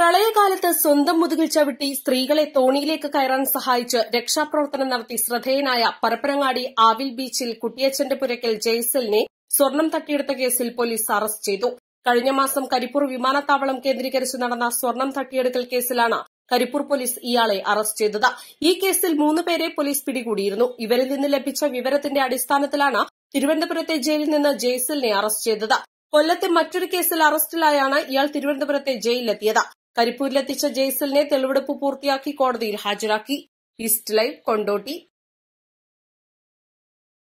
പ്രളയകാലത്ത് സ്വന്തം മുതുകിൽ ചവിട്ടി സ്ത്രീകളെ തോണിയിലേക്ക് കയറാൻ സഹായിച്ച് രക്ഷാപ്രവർത്തനം നടത്തി ശ്രദ്ധേയനായ പരപ്പനങ്ങാടി ആവിൽ ബീച്ചിൽ കുട്ടിയച്ചന്റെ പുരയ്ക്കൽ ജയ്സലിനെ സ്വർണം തട്ടിയെടുത്ത കേസിൽ പോലീസ് അറസ്റ്റ് ചെയ്തു കഴിഞ്ഞ മാസം കരിപ്പൂർ വിമാനത്താവളം കേന്ദ്രീകരിച്ച് നടന്ന സ്വർണം തട്ടിയെടുക്കൽ കേസിലാണ് കരിപ്പൂർ പോലീസ് ഇയാളെ അറസ്റ്റ് ചെയ്തത് ഈ കേസിൽ മൂന്ന് പേരെ പോലീസ് പിടികൂടിയിരുന്നു ഇവരിൽ നിന്ന് ലഭിച്ച വിവരത്തിന്റെ അടിസ്ഥാനത്തിലാണ് തിരുവനന്തപുരത്തെ ജയിലിൽ നിന്ന് ജയ്സലിനെ അറസ്റ്റ് ചെയ്തത് കൊല്ലത്തെ മറ്റൊരു കേസിൽ അറസ്റ്റിലായാണ് ഇയാൾ തിരുവനന്തപുരത്തെ ജയിലിലെത്തിയത് കരിപ്പൂരിലെത്തിച്ച ജെയ്സലിനെ തെളിവെടുപ്പ് പൂർത്തിയാക്കി കോടതിയിൽ ഹാജരാക്കി ഈസ്റ്റ് ലൈവ് കൊണ്ടോട്ടി